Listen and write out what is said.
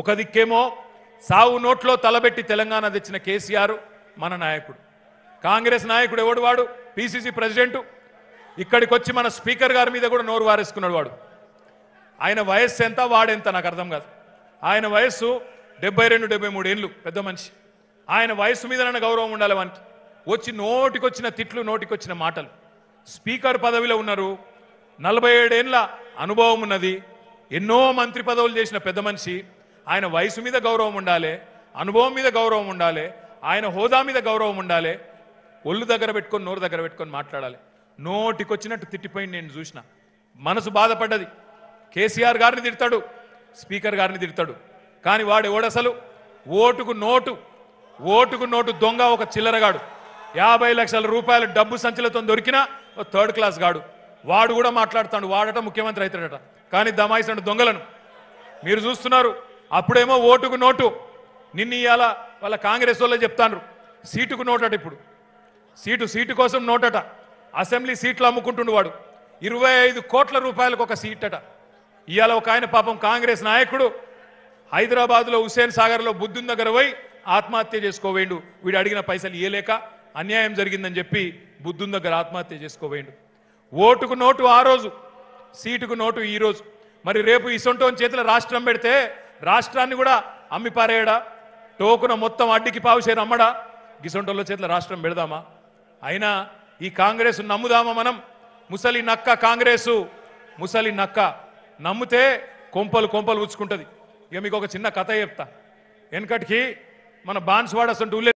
ఒక దిక్కేమో సావు నోట్లో తలబెట్టి తెలంగాణ తెచ్చిన కేసీఆర్ మన నాయకుడు కాంగ్రెస్ నాయకుడు ఎవడు వాడు పిసిసి ప్రెసిడెంటు ఇక్కడికి వచ్చి మన స్పీకర్ గారి మీద కూడా నోరు వారేసుకున్నాడు వాడు ఆయన వయస్సు ఎంత వాడెంత నాకు అర్థం కాదు ఆయన వయస్సు డెబ్బై రెండు డెబ్బై మూడు ఏళ్ళు పెద్ద మనిషి ఆయన వయస్సు మీద నన్ను గౌరవం ఉండాలి వానికి వచ్చి నోటికొచ్చిన తిట్లు నోటికొచ్చిన మాటలు స్పీకర్ పదవిలో ఉన్నారు నలభై ఏడేళ్ళ అనుభవం ఉన్నది ఎన్నో మంత్రి పదవులు చేసిన పెద్ద మనిషి ఆయన వయసు మీద గౌరవం ఉండాలి అనుభవం మీద గౌరవం ఉండాలి ఆయన హోదా మీద గౌరవం ఉండాలి ఒళ్ళు దగ్గర పెట్టుకొని నోరు దగ్గర పెట్టుకొని మాట్లాడాలి నోటికొచ్చినట్టు తిట్టిపోయింది నేను చూసిన మనసు బాధపడ్డది కేసీఆర్ గారిని తిడతాడు స్పీకర్ గారిని తిడతాడు కానీ వాడు ఎవడసలు ఓటుకు నోటు ఓటుకు నోటు దొంగ ఒక చిల్లరగాడు యాభై లక్షల రూపాయల డబ్బు సంచులతో దొరికిన థర్డ్ క్లాస్ గాడు వాడు కూడా మాట్లాడుతాడు వాడట ముఖ్యమంత్రి అవుతాడట కానీ దమాయిస్తాడు దొంగలను మీరు చూస్తున్నారు అప్పుడేమో ఓటుకు నోటు నిన్న ఇవాళ వాళ్ళ కాంగ్రెస్ వాళ్ళే చెప్తాను సీటుకు నోటట ఇప్పుడు సీటు సీటు కోసం నోటట అసెంబ్లీ సీట్లు అమ్ముకుంటుండు వాడు ఇరవై ఐదు కోట్ల రూపాయలకు ఒక సీట్ అట ఇవాళ ఒక ఆయన పాపం కాంగ్రెస్ నాయకుడు హైదరాబాద్లో హుసేన్ సాగర్లో బుద్ధుని దగ్గర పోయి ఆత్మహత్య చేసుకోవేండు వీడు అడిగిన పైసలు ఇయ్యలేక అన్యాయం జరిగిందని చెప్పి బుద్ధుని దగ్గర ఆత్మహత్య చేసుకోవేండు ఓటుకు నోటు ఆ రోజు సీటుకు నోటు ఈరోజు మరి రేపు ఇసొంటోని చేతిలో రాష్ట్రం పెడితే రాష్ట్రాన్ని కూడా అమ్మిపారేయడా టోకున మొత్తం అడ్డికి పావు చేరు అమ్మడా గిసొంటోళ్ళ చేతిలో రాష్ట్రం పెడదామా అయినా ఈ కాంగ్రెస్ నమ్ముదామా మనం ముసలి నక్క కాంగ్రెసు ముసలి నక్క నమ్మితే కొంపలు కొంపలు ఉచ్చుకుంటుంది ఇక మీకు ఒక చిన్న కథ చెప్తా వెనకటికి మన బాన్స్వాడ అసంటూ